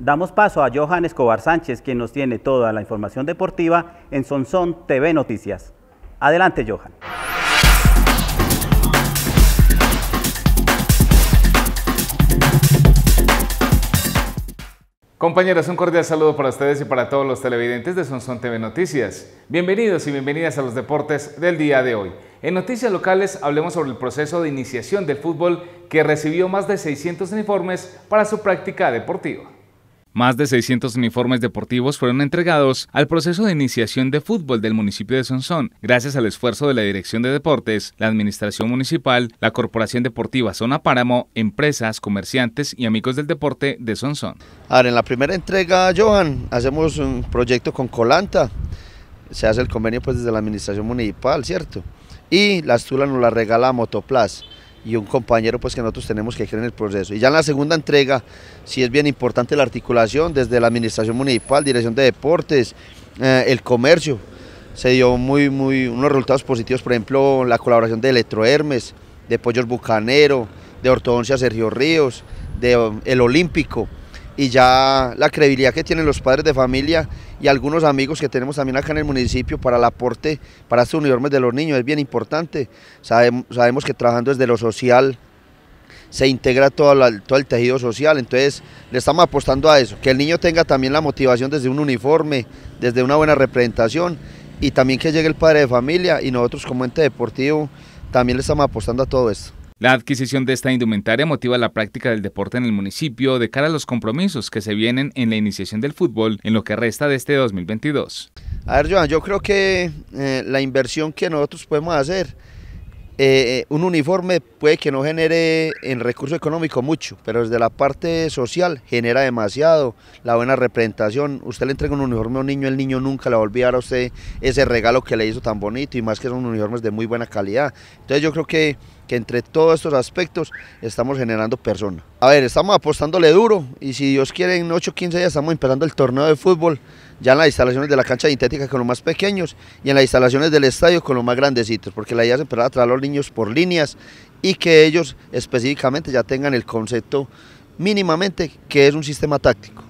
Damos paso a Johan Escobar Sánchez, quien nos tiene toda la información deportiva en Sonsón TV Noticias. Adelante, Johan. Compañeros, un cordial saludo para ustedes y para todos los televidentes de Sonsón TV Noticias. Bienvenidos y bienvenidas a los deportes del día de hoy. En noticias locales hablemos sobre el proceso de iniciación del fútbol que recibió más de 600 informes para su práctica deportiva. Más de 600 uniformes deportivos fueron entregados al proceso de iniciación de fútbol del municipio de Sonsón, gracias al esfuerzo de la Dirección de Deportes, la Administración Municipal, la Corporación Deportiva Zona Páramo, empresas, comerciantes y amigos del deporte de Sonsón. Ahora, en la primera entrega, Johan, hacemos un proyecto con Colanta, se hace el convenio pues desde la Administración Municipal, ¿cierto? Y la Astula nos la regala a Motoplas y un compañero pues que nosotros tenemos que creer en el proceso. Y ya en la segunda entrega sí es bien importante la articulación desde la administración municipal, dirección de deportes, eh, el comercio. Se dio muy, muy, unos resultados positivos, por ejemplo, la colaboración de Electro de Pollos Bucanero, de Ortodoncia Sergio Ríos, de El Olímpico y ya la credibilidad que tienen los padres de familia y algunos amigos que tenemos también acá en el municipio para el aporte para estos uniformes de los niños es bien importante. Sabemos, sabemos que trabajando desde lo social se integra todo, todo el tejido social, entonces le estamos apostando a eso, que el niño tenga también la motivación desde un uniforme, desde una buena representación y también que llegue el padre de familia y nosotros como ente deportivo también le estamos apostando a todo esto. La adquisición de esta indumentaria motiva la práctica del deporte en el municipio de cara a los compromisos que se vienen en la iniciación del fútbol en lo que resta de este 2022. A ver, Joan, yo creo que eh, la inversión que nosotros podemos hacer eh, un uniforme puede que no genere en recurso económico mucho, pero desde la parte social genera demasiado, la buena representación, usted le entrega un uniforme a un niño, el niño nunca le va a olvidar a usted ese regalo que le hizo tan bonito y más que son uniformes de muy buena calidad. Entonces yo creo que, que entre todos estos aspectos estamos generando personas. A ver, estamos apostándole duro y si Dios quiere en 8 o 15 días estamos empezando el torneo de fútbol ya en las instalaciones de la cancha sintética con los más pequeños y en las instalaciones del estadio con los más grandecitos, porque la idea es empezar a traer a los niños por líneas y que ellos específicamente ya tengan el concepto mínimamente que es un sistema táctico.